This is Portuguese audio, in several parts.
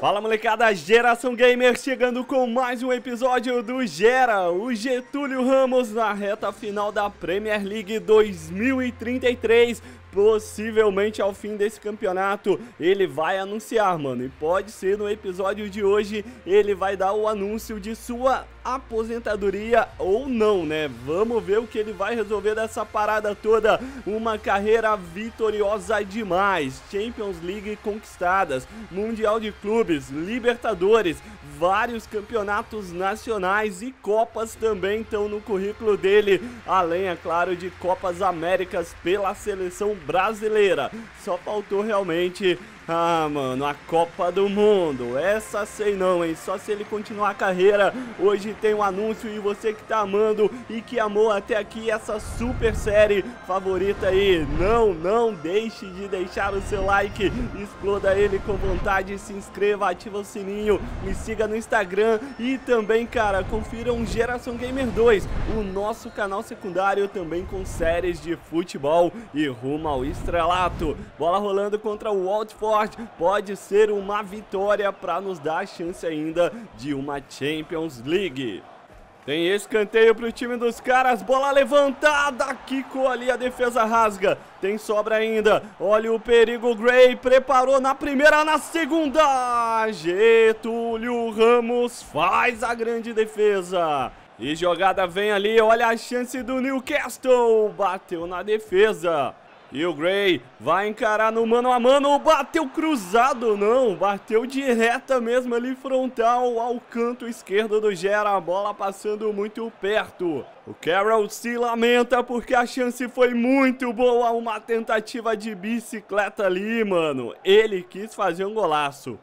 Fala molecada, Geração Gamer chegando com mais um episódio do Gera, o Getúlio Ramos na reta final da Premier League 2033 possivelmente ao fim desse campeonato ele vai anunciar, mano. E pode ser no episódio de hoje ele vai dar o anúncio de sua aposentadoria ou não, né? Vamos ver o que ele vai resolver dessa parada toda. Uma carreira vitoriosa demais. Champions League conquistadas, Mundial de Clubes, Libertadores, vários campeonatos nacionais e Copas também estão no currículo dele, além, é claro, de Copas Américas pela seleção brasileira. Só faltou realmente ah, mano, a Copa do Mundo. Essa sei não, hein? Só se ele continuar a carreira. Hoje tem um anúncio e você que tá amando e que amou até aqui essa super série favorita aí. Não, não deixe de deixar o seu like. Exploda ele com vontade. Se inscreva, ativa o sininho. Me siga no Instagram e também, cara, confira um Geração Gamer 2, o nosso canal secundário também com séries de futebol e rumo ao estrelato. Bola rolando contra o Watford pode ser uma vitória para nos dar a chance ainda de uma Champions League. Tem escanteio para o time dos caras, bola levantada, Kiko ali, a defesa rasga, tem sobra ainda, olha o perigo, Gray preparou na primeira, na segunda, Getúlio Ramos faz a grande defesa. E jogada vem ali, olha a chance do Newcastle, bateu na defesa. E o Gray vai encarar no mano a mano, bateu cruzado, não, bateu direta mesmo ali frontal ao canto esquerdo do Gera, a bola passando muito perto. O Carroll se lamenta porque a chance foi muito boa, uma tentativa de bicicleta ali, mano. Ele quis fazer um golaço.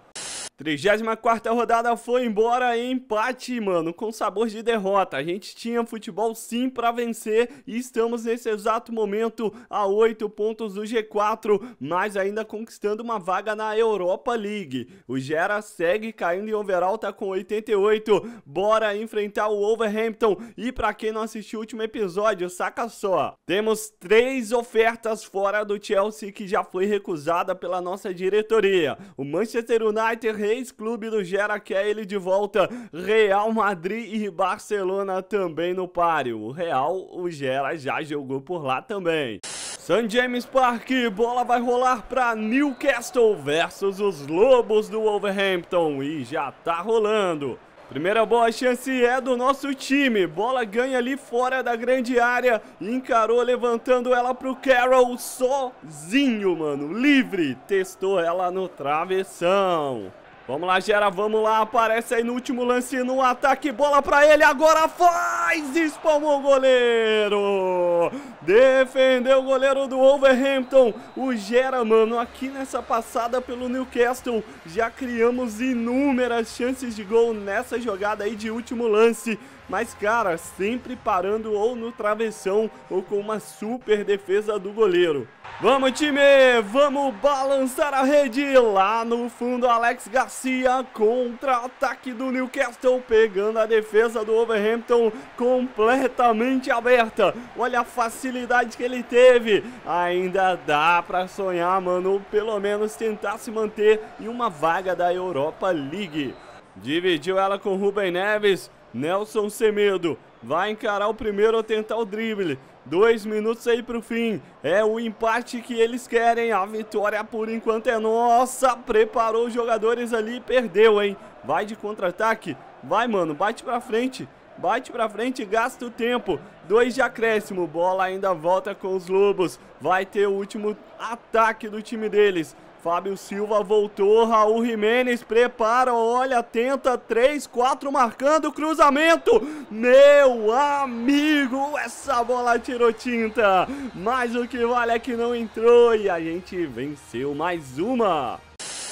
34 rodada foi embora em empate, mano, com sabor de derrota. A gente tinha futebol sim para vencer e estamos nesse exato momento a 8 pontos do G4, mas ainda conquistando uma vaga na Europa League. O Gera segue caindo em overall, tá com 88. Bora enfrentar o Wolverhampton. E para quem não assistiu o último episódio, saca só. Temos três ofertas fora do Chelsea que já foi recusada pela nossa diretoria. O Manchester United Reis, clube do Gera quer ele de volta. Real Madrid e Barcelona também no páreo. O Real, o Gera já jogou por lá também. San James Park, bola vai rolar para Newcastle versus os Lobos do Wolverhampton e já tá rolando. Primeira boa chance é do nosso time. Bola ganha ali fora da grande área. Encarou levantando ela pro Carroll sozinho, mano. Livre. Testou ela no travessão. Vamos lá, Gera, vamos lá. Aparece aí no último lance no ataque. Bola pra ele, agora faz! Espalmou o goleiro! Defendeu o goleiro do Wolverhampton. O Gera, mano, aqui nessa passada pelo Newcastle. Já criamos inúmeras chances de gol nessa jogada aí de último lance. Mas, cara, sempre parando ou no travessão ou com uma super defesa do goleiro. Vamos, time! Vamos balançar a rede! Lá no fundo, Alex Garcia, contra-ataque do Newcastle, pegando a defesa do Overhampton completamente aberta. Olha a facilidade que ele teve. Ainda dá pra sonhar, mano, ou pelo menos tentar se manter em uma vaga da Europa League. Dividiu ela com Rubem Neves, Nelson Semedo. Vai encarar o primeiro ou tentar o drible. Dois minutos aí pro fim. É o empate que eles querem. A vitória por enquanto é nossa. Preparou os jogadores ali e perdeu, hein? Vai de contra-ataque. Vai, mano. Bate pra frente. Bate pra frente, gasta o tempo. Dois de acréscimo, bola ainda volta com os Lobos. Vai ter o último ataque do time deles. Fábio Silva voltou, Raul Jimenez prepara, olha, tenta, 3, 4, marcando cruzamento. Meu amigo, essa bola tirou tinta, mas o que vale é que não entrou e a gente venceu mais uma.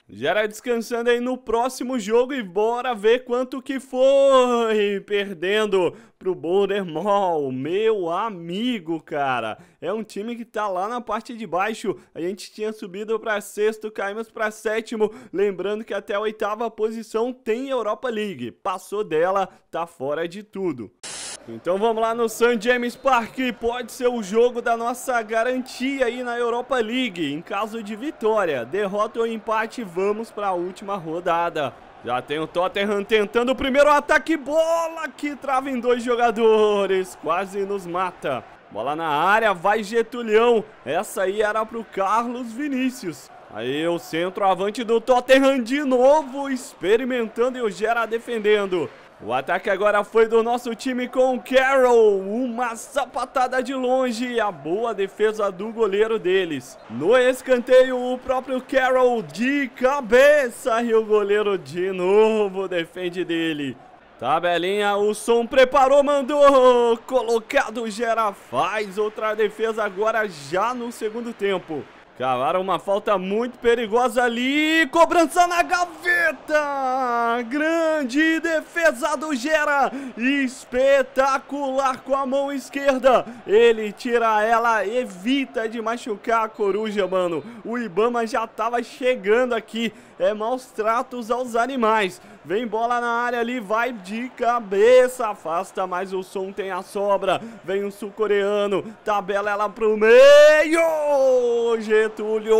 Gera descansando aí no próximo jogo e bora ver quanto que foi. Perdendo pro Boulder Mall, meu amigo, cara. É um time que tá lá na parte de baixo. A gente tinha subido para sexto, caímos para sétimo. Lembrando que até a oitava posição tem Europa League. Passou dela, tá fora de tudo. Então vamos lá no St. James Park, pode ser o jogo da nossa garantia aí na Europa League. Em caso de vitória, derrota ou empate, vamos para a última rodada. Já tem o Tottenham tentando o primeiro ataque, bola que trava em dois jogadores, quase nos mata. Bola na área, vai Getulhão, essa aí era para o Carlos Vinícius. Aí o centroavante do Tottenham de novo, experimentando e o Gera defendendo. O ataque agora foi do nosso time com o Carroll. Uma sapatada de longe e a boa defesa do goleiro deles. No escanteio, o próprio Carroll de cabeça e o goleiro de novo defende dele. Tabelinha, o som preparou, mandou. Colocado, gera, faz outra defesa agora já no segundo tempo. Cavaram uma falta muito perigosa ali. Cobrança na gaveta. Grande defesa do Gera. Espetacular com a mão esquerda. Ele tira ela, evita de machucar a coruja, mano. O Ibama já tava chegando aqui. É maus tratos aos animais. Vem bola na área ali, vai de cabeça, afasta, mas o som tem a sobra. Vem o um sul-coreano, tabela ela pro meio. Getúlio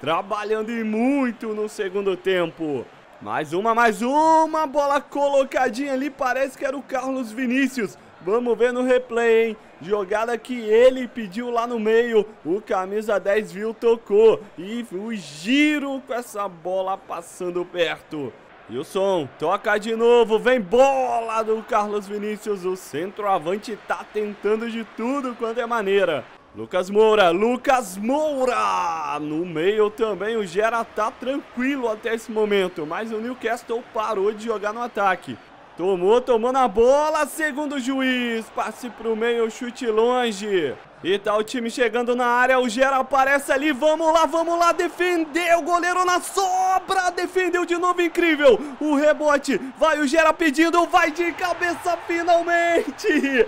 trabalhando e muito no segundo tempo. Mais uma, mais uma, bola colocadinha ali, parece que era o Carlos Vinícius. Vamos ver no replay, hein? Jogada que ele pediu lá no meio. O camisa 10 viu, tocou. E o giro com essa bola passando perto. E o som toca de novo, vem bola do Carlos Vinícius, o centroavante tá tentando de tudo quanto é maneira. Lucas Moura, Lucas Moura! No meio também o Gera tá tranquilo até esse momento, mas o Newcastle parou de jogar no ataque. Tomou, tomou na bola, segundo o juiz, passe pro meio, chute longe. E tá o time chegando na área, o Gera aparece ali, vamos lá, vamos lá, defendeu, o goleiro na sobra, defendeu de novo, incrível, o rebote, vai o Gera pedindo, vai de cabeça finalmente!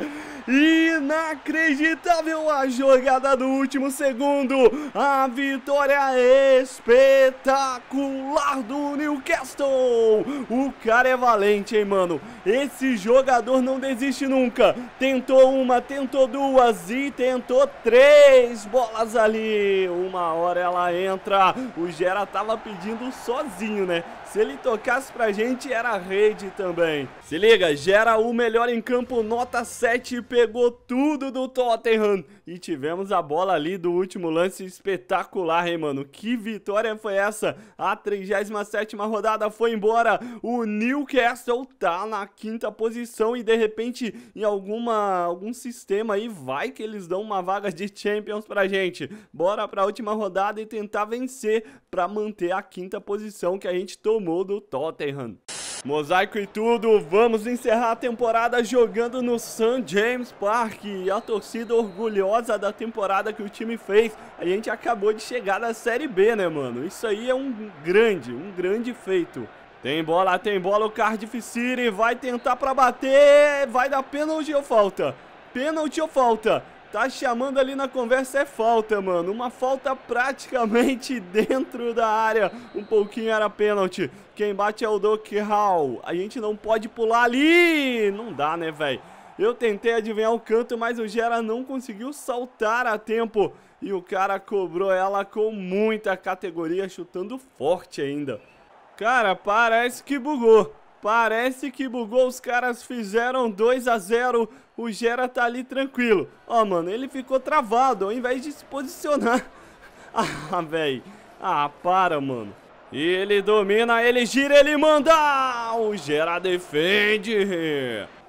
Inacreditável a jogada do último segundo. A vitória é espetacular do Newcastle. O cara é valente, hein, mano? Esse jogador não desiste nunca. Tentou uma, tentou duas e tentou três bolas ali. Uma hora ela entra. O Gera tava pedindo sozinho, né? Se ele tocasse pra gente, era rede também. Se liga, gera o melhor em campo, nota 7, pegou tudo do Tottenham. E tivemos a bola ali do último lance espetacular, hein, mano? Que vitória foi essa? A 37ª rodada foi embora. O Newcastle tá na quinta posição e de repente em alguma algum sistema aí vai que eles dão uma vaga de Champions pra gente. Bora pra última rodada e tentar vencer pra manter a quinta posição que a gente tomou arrumou do Tottenham. Mosaico e tudo, vamos encerrar a temporada jogando no St. James Park. E a torcida orgulhosa da temporada que o time fez. A gente acabou de chegar na Série B, né, mano? Isso aí é um grande, um grande feito. Tem bola, tem bola, o Cardiff City vai tentar para bater, vai dar pênalti ou falta? Pênalti ou falta? tá chamando ali na conversa é falta, mano. Uma falta praticamente dentro da área. Um pouquinho era pênalti. Quem bate é o Doc Hall. A gente não pode pular ali. Não dá, né, velho? Eu tentei adivinhar o canto, mas o Gera não conseguiu saltar a tempo. E o cara cobrou ela com muita categoria, chutando forte ainda. Cara, parece que bugou. Parece que bugou, os caras fizeram 2 a 0 O Gera tá ali tranquilo. Ó, mano, ele ficou travado ao invés de se posicionar. ah, velho. Ah, para, mano. E ele domina, ele gira, ele manda! O Gera defende!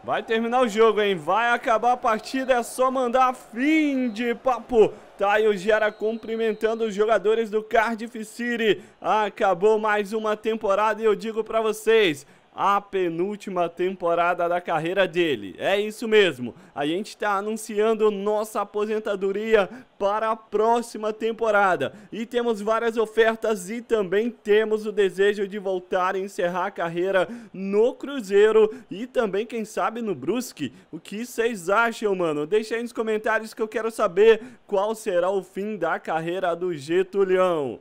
Vai terminar o jogo, hein? Vai acabar a partida, é só mandar fim de papo! Tá aí o Gera cumprimentando os jogadores do Cardiff City. Acabou mais uma temporada e eu digo pra vocês, a penúltima temporada da carreira dele. É isso mesmo, a gente está anunciando nossa aposentadoria para a próxima temporada e temos várias ofertas e também temos o desejo de voltar e encerrar a carreira no Cruzeiro e também, quem sabe, no Brusque. O que vocês acham, mano? Deixa aí nos comentários que eu quero saber qual será o fim da carreira do Getulhão.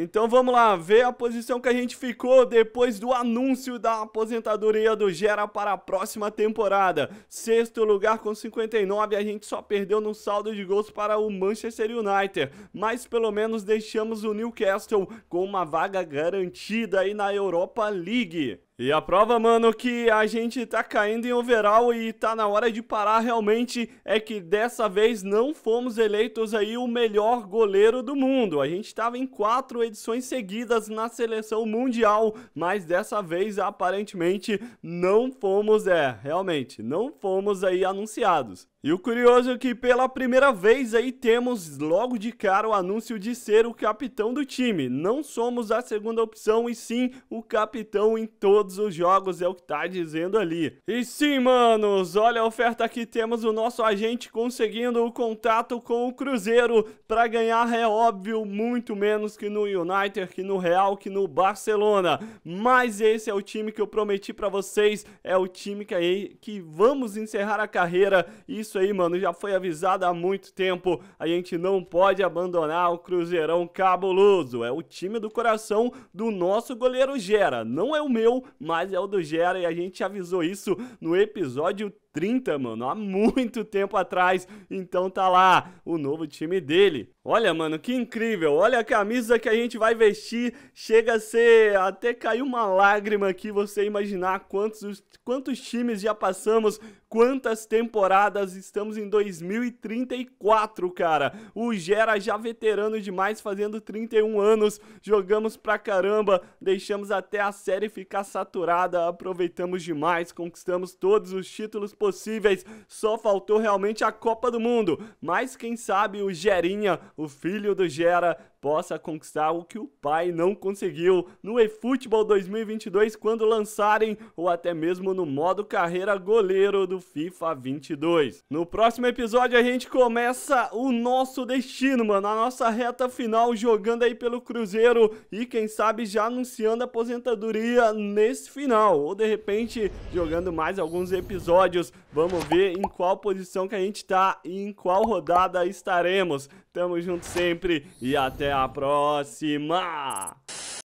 Então vamos lá, ver a posição que a gente ficou depois do anúncio da aposentadoria do Gera para a próxima temporada. Sexto lugar com 59, a gente só perdeu no saldo de gols para o Manchester United, mas pelo menos deixamos o Newcastle com uma vaga garantida aí na Europa League. E a prova, mano, que a gente tá caindo em overall e tá na hora de parar realmente é que dessa vez não fomos eleitos aí o melhor goleiro do mundo. A gente tava em quatro edições seguidas na seleção mundial, mas dessa vez aparentemente não fomos, é, realmente, não fomos aí anunciados. E o curioso é que pela primeira vez aí temos logo de cara o anúncio de ser o capitão do time. Não somos a segunda opção e sim o capitão em todos os jogos, é o que tá dizendo ali. E sim, manos, olha a oferta que temos o nosso agente conseguindo o contato com o Cruzeiro para ganhar, é óbvio, muito menos que no United, que no Real, que no Barcelona. Mas esse é o time que eu prometi para vocês, é o time que aí que vamos encerrar a carreira e isso aí, mano, já foi avisado há muito tempo. A gente não pode abandonar o Cruzeirão cabuloso. É o time do coração do nosso goleiro Gera. Não é o meu, mas é o do Gera e a gente avisou isso no episódio 30, mano, há muito tempo atrás. Então tá lá o novo time dele. Olha, mano, que incrível. Olha a camisa que a gente vai vestir. Chega a ser até caiu uma lágrima aqui você imaginar quantos quantos times já passamos, quantas temporadas. Estamos em 2034, cara. O Gera já veterano demais, fazendo 31 anos. Jogamos pra caramba, deixamos até a série ficar saturada, aproveitamos demais, conquistamos todos os títulos possíveis. Só faltou realmente a Copa do Mundo. Mas quem sabe o Gerinha, o filho do Gera, possa conquistar o que o pai não conseguiu no eFootball 2022 quando lançarem ou até mesmo no modo carreira goleiro do FIFA 22. No próximo episódio a gente começa o nosso destino, mano, a nossa reta final jogando aí pelo Cruzeiro e quem sabe já anunciando aposentadoria nesse final ou de repente jogando mais alguns episódios. Vamos ver em qual posição que a gente tá e em qual rodada estaremos. Tamo junto sempre e até a próxima!